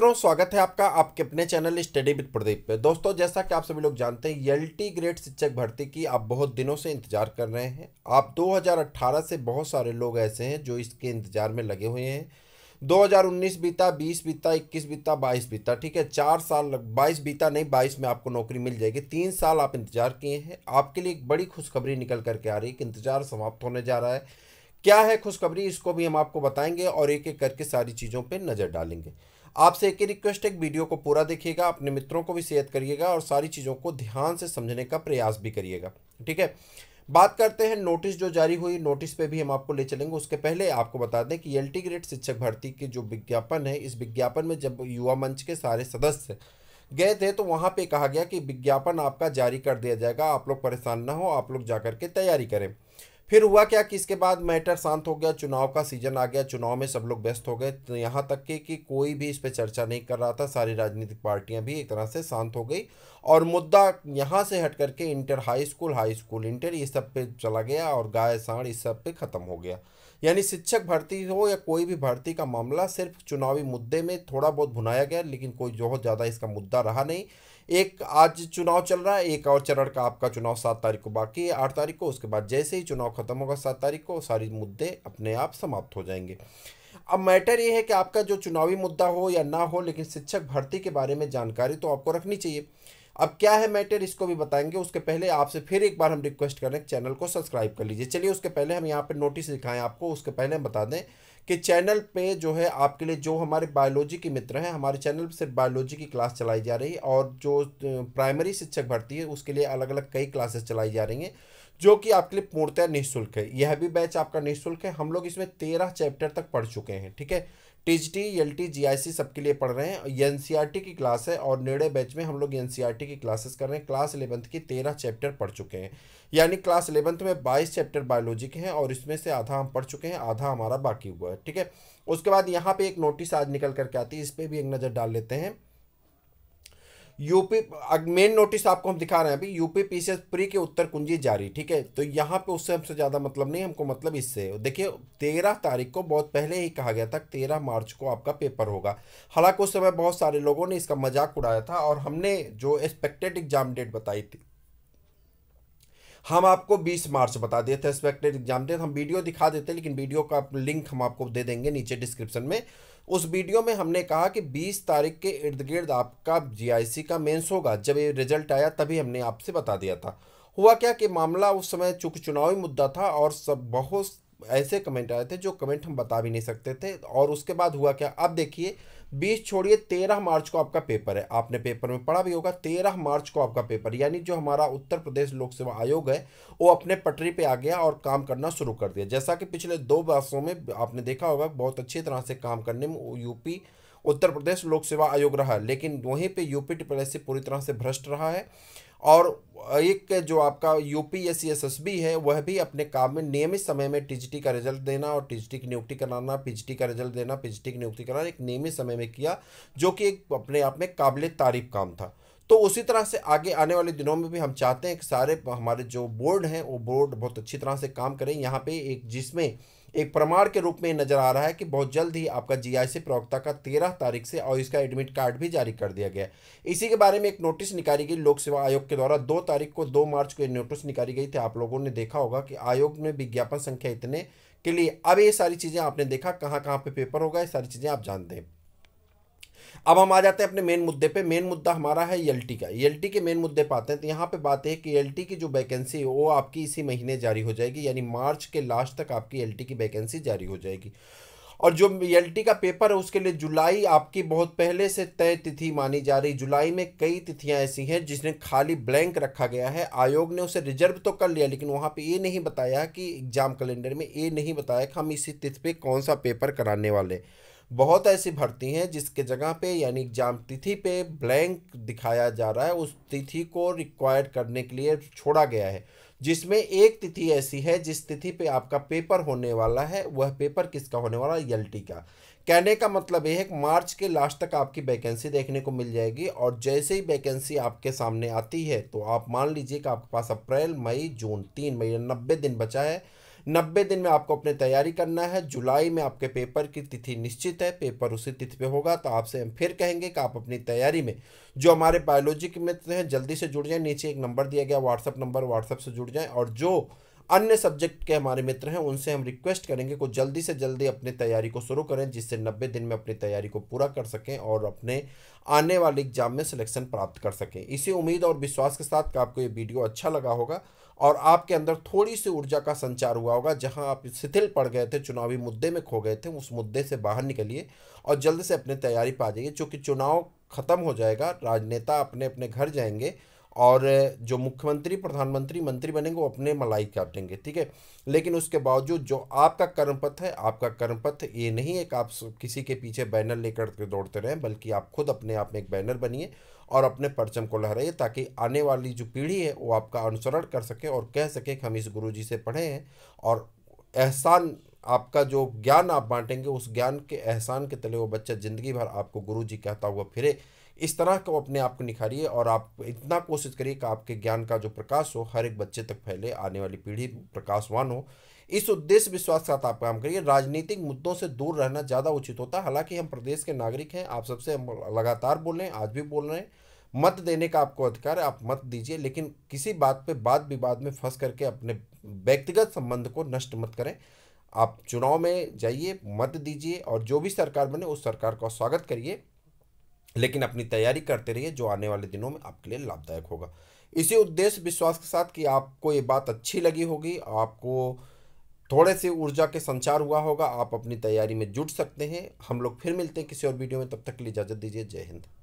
मित्रों स्वागत है आपका आपके अपने चैनल स्टडी विद प्रदीप पे दोस्तों जैसा कि आप सभी लोग जानते हैं एलटी ग्रेड शिक्षक भर्ती की आप बहुत दिनों से इंतजार कर रहे हैं आप 2018 से बहुत सारे लोग ऐसे हैं जो इसके इंतजार में लगे हुए हैं 2019 बीता 20 बीता 21 बीता 22 बीता ठीक है चार साल बाईस बीता नहीं बाईस में आपको नौकरी मिल जाएगी तीन साल आप इंतजार किए हैं आपके लिए एक बड़ी खुशखबरी निकल करके आ रही है कि इंतजार समाप्त होने जा रहा है क्या है खुशखबरी इसको भी हम आपको बताएंगे और एक एक करके सारी चीज़ों पर नज़र डालेंगे आपसे एक ही रिक्वेस्ट है वीडियो को पूरा देखिएगा अपने मित्रों को भी शेयर करिएगा और सारी चीज़ों को ध्यान से समझने का प्रयास भी करिएगा ठीक है बात करते हैं नोटिस जो जारी हुई नोटिस पे भी हम आपको ले चलेंगे उसके पहले आपको बता दें कि एल ग्रेड शिक्षक भर्ती की जो विज्ञापन है इस विज्ञापन में जब युवा मंच के सारे सदस्य गए थे तो वहाँ पे कहा गया कि विज्ञापन आपका जारी कर दिया जाएगा आप लोग परेशान ना हो आप लोग जाकर के तैयारी करें फिर हुआ क्या कि इसके बाद मैटर शांत हो गया चुनाव का सीजन आ गया चुनाव में सब लोग व्यस्त हो गए तो यहाँ तक कि कि कोई भी इस पर चर्चा नहीं कर रहा था सारी राजनीतिक पार्टियाँ भी एक तरह से शांत हो गई और मुद्दा यहाँ से हट करके inter high school high school inter ये सब पे चला गया और गाय साढ़ इस सब पे ख़त्म हो गया यानी शिक्षक भर्ती हो या कोई भी भर्ती का मामला सिर्फ चुनावी मुद्दे में थोड़ा बहुत भुनाया गया लेकिन कोई बहुत ज़्यादा इसका मुद्दा रहा नहीं एक आज चुनाव चल रहा है एक और चरण का आपका चुनाव सात तारीख को बाकी है आठ तारीख को उसके बाद जैसे ही चुनाव खत्म होगा सात तारीख को सारे मुद्दे अपने आप समाप्त हो जाएंगे अब मैटर ये है कि आपका जो चुनावी मुद्दा हो या ना हो लेकिन शिक्षक भर्ती के बारे में जानकारी तो आपको रखनी चाहिए अब क्या है मैटर इसको भी बताएंगे उसके पहले आपसे फिर एक बार हम रिक्वेस्ट करें चैनल को सब्सक्राइब कर लीजिए चलिए उसके पहले हम यहाँ पर नोटिस दिखाएं आपको उसके पहले हम बता दें कि चैनल पे जो है आपके लिए जो हमारे बायोलॉजी के मित्र हैं हमारे चैनल पर सिर्फ बायोलॉजी की क्लास चलाई जा रही है और जो प्राइमरी शिक्षक भर्ती है उसके लिए अलग अलग कई क्लासेस चलाई जा रही हैं जो कि आपके लिए पूर्णतः निःशुल्क है यह भी बैच आपका निःशुल्क है हम लोग इसमें तेरह चैप्टर तक पढ़ चुके हैं ठीक है T L T G I C सबके लिए पढ़ रहे हैं एन सी आर टी की क्लास है और निर्णय बैच में हम लोग एन सी आर टी की क्लासेस कर रहे हैं क्लास इलेवंथ की तेरह चैप्टर पढ़ चुके हैं यानी क्लास इलेवंथ में बाईस चैप्टर बायोलॉजी के हैं और इसमें से आधा हम पढ़ चुके हैं आधा हमारा बाकी हुआ है ठीक है उसके बाद यहाँ पे एक नोटिस आज निकल करके आती है इस पर भी एक नज़र डाल लेते हैं यूपी मेन नोटिस आपको हम दिखा रहे हैं अभी यूपी पीसीएस प्री के उत्तर कुंजी जारी ठीक है तो यहाँ पे उससे हमसे ज़्यादा मतलब नहीं हमको मतलब इससे देखिए तेरह तारीख को बहुत पहले ही कहा गया था तेरह मार्च को आपका पेपर होगा हालांकि उस समय बहुत सारे लोगों ने इसका मजाक उड़ाया था और हमने जो एक्सपेक्टेड एग्जाम डेट बताई थी हम आपको 20 मार्च बता देते हैं एक्सपेक्टेड एग्जाम डेट हम वीडियो दिखा देते हैं लेकिन वीडियो का लिंक हम आपको दे देंगे नीचे डिस्क्रिप्शन में उस वीडियो में हमने कहा कि 20 तारीख के इर्द गिर्द आपका जीआईसी का मेंस होगा जब ये रिजल्ट आया तभी हमने आपसे बता दिया था हुआ क्या कि मामला उस समय चूंकि चुनावी मुद्दा था और सब बहुत ऐसे कमेंट आए थे जो कमेंट हम बता भी नहीं सकते थे और उसके बाद हुआ क्या अब देखिए बीस छोड़िए तेरह मार्च को आपका पेपर है आपने पेपर में पढ़ा भी होगा तेरह मार्च को आपका पेपर यानी जो हमारा उत्तर प्रदेश लोक सेवा आयोग है वो अपने पटरी पे आ गया और काम करना शुरू कर दिया जैसा कि पिछले दो वर्षों में आपने देखा होगा बहुत अच्छी तरह से काम करने में यूपी उत्तर प्रदेश लोक सेवा आयोग रहा लेकिन वहीं पर यूपी टी पूरी तरह से भ्रष्ट रहा है और एक जो आपका U P S C S S B है वह भी अपने काम में नियमित समय में टी का रिजल्ट देना और टी की नियुक्ति कराना पी का रिजल्ट देना पी की नियुक्ति कराना एक नियमित समय में किया जो कि एक अपने आप में काबिल तारीफ काम था तो उसी तरह से आगे आने वाले दिनों में भी हम चाहते हैं कि सारे हमारे जो बोर्ड हैं वो बोर्ड बहुत अच्छी तरह से काम करें यहाँ पे एक जिसमें एक प्रमाण के रूप में नजर आ रहा है कि बहुत जल्द ही आपका जीआईसी प्रवक्ता का तेरह तारीख से और इसका एडमिट कार्ड भी जारी कर दिया गया इसी के बारे में एक नोटिस निकाली गई लोक सेवा आयोग के द्वारा दो तारीख को दो मार्च को नोटिस निकाली गई थी आप लोगों ने देखा होगा कि आयोग ने विज्ञापन संख्या इतने के लिए अब ये सारी चीज़ें आपने देखा कहाँ कहाँ पे पेपर होगा ये सारी चीज़ें आप जानते हैं अब हम आ जाते हैं अपने मेन मुद्दे पे मेन मुद्दा हमारा है एल e का एल e के मेन मुद्दे पर आते हैं तो यहाँ पे बात है कि एल e की जो वैकेंसी है वो आपकी इसी महीने जारी हो जाएगी यानी मार्च के लास्ट तक आपकी एल की वैकेंसी जारी हो जाएगी और जो एल का पेपर है उसके लिए जुलाई आपकी बहुत पहले से तय तिथि मानी जा रही जुलाई में कई तिथियां ऐसी हैं जिसने खाली ब्लैंक रखा गया है आयोग ने उसे रिजर्व तो कर लिया लेकिन वहां पे ये नहीं बताया कि एग्ज़ाम कैलेंडर में ये नहीं बताया कि हम इसी तिथि पे कौन सा पेपर कराने वाले बहुत ऐसी भर्ती हैं जिसके जगह पे यानी एग्ज़ाम तिथि पे ब्लैंक दिखाया जा रहा है उस तिथि को रिक्वायर करने के लिए छोड़ा गया है जिसमें एक तिथि ऐसी है जिस तिथि पे आपका पेपर होने वाला है वह पेपर किसका होने वाला है एल का कहने का मतलब यह है कि मार्च के लास्ट तक आपकी वैकेंसी देखने को मिल जाएगी और जैसे ही वैकेंसी आपके सामने आती है तो आप मान लीजिए कि आपके पास अप्रैल मई जून तीन मई नब्बे दिन बचा है नब्बे दिन में आपको अपनी तैयारी करना है जुलाई में आपके पेपर की तिथि निश्चित है पेपर उसी तिथि पे होगा तो आपसे हम फिर कहेंगे कि आप अपनी तैयारी में जो हमारे बायोलॉजी के मित्र हैं जल्दी से जुड़ जाएं नीचे एक नंबर दिया गया व्हाट्सअप नंबर व्हाट्सअप से जुड़ जाएं और जो अन्य सब्जेक्ट के हमारे मित्र हैं उनसे हम रिक्वेस्ट करेंगे को जल्दी से जल्दी अपनी तैयारी को शुरू करें जिससे नब्बे दिन में अपनी तैयारी को पूरा कर सकें और अपने आने वाले एग्जाम में सिलेक्शन प्राप्त कर सकें इसी उम्मीद और विश्वास के साथ आपको ये वीडियो अच्छा लगा होगा और आपके अंदर थोड़ी सी ऊर्जा का संचार हुआ होगा जहां आप शिथिल पड़ गए थे चुनावी मुद्दे में खो गए थे उस मुद्दे से बाहर निकलिए और जल्द से अपनी तैयारी पा जाइए क्योंकि चुनाव खत्म हो जाएगा राजनेता अपने अपने घर जाएंगे और जो मुख्यमंत्री प्रधानमंत्री मंत्री बनेंगे वो अपने मलाई काटेंगे ठीक है लेकिन उसके बावजूद जो आपका कर्मपथ है आपका कर्मपथ ये नहीं है कि आप किसी के पीछे बैनर लेकर के दौड़ते रहें बल्कि आप खुद अपने आप में एक बैनर बनिए और अपने परचम को लहराइए ताकि आने वाली जो पीढ़ी है वो आपका अनुसरण कर सके और कह सके कि हम इस गुरु जी से पढ़े हैं और एहसान आपका जो ज्ञान आप बांटेंगे उस ज्ञान के एहसान के तले वो बच्चा ज़िंदगी भर आपको गुरु जी कहता हुआ फिरे इस तरह को अपने आप को निखारिए और आप इतना कोशिश करिए कि आपके ज्ञान का जो प्रकाश हो हर एक बच्चे तक फैले आने वाली पीढ़ी प्रकाशवान हो इस उद्देश्य विश्वास के साथ आप काम करिए राजनीतिक मुद्दों से दूर रहना ज़्यादा उचित होता है हालांकि हम प्रदेश के नागरिक हैं आप सबसे लगातार बोल रहे हैं आज भी बोल रहे हैं मत देने का आपको अधिकार है आप मत दीजिए लेकिन किसी बात पे बात विवाद में फंस करके अपने व्यक्तिगत संबंध को नष्ट मत करें आप चुनाव में जाइए मत दीजिए और जो भी सरकार बने उस सरकार का स्वागत करिए लेकिन अपनी तैयारी करते रहिए जो आने वाले दिनों में आपके लिए लाभदायक होगा इसी उद्देश्य विश्वास के साथ कि आपको ये बात अच्छी लगी होगी आपको थोड़े से ऊर्जा के संचार हुआ होगा आप अपनी तैयारी में जुट सकते हैं हम लोग फिर मिलते हैं किसी और वीडियो में तब तक के लिए इजाज़त दीजिए जय हिंद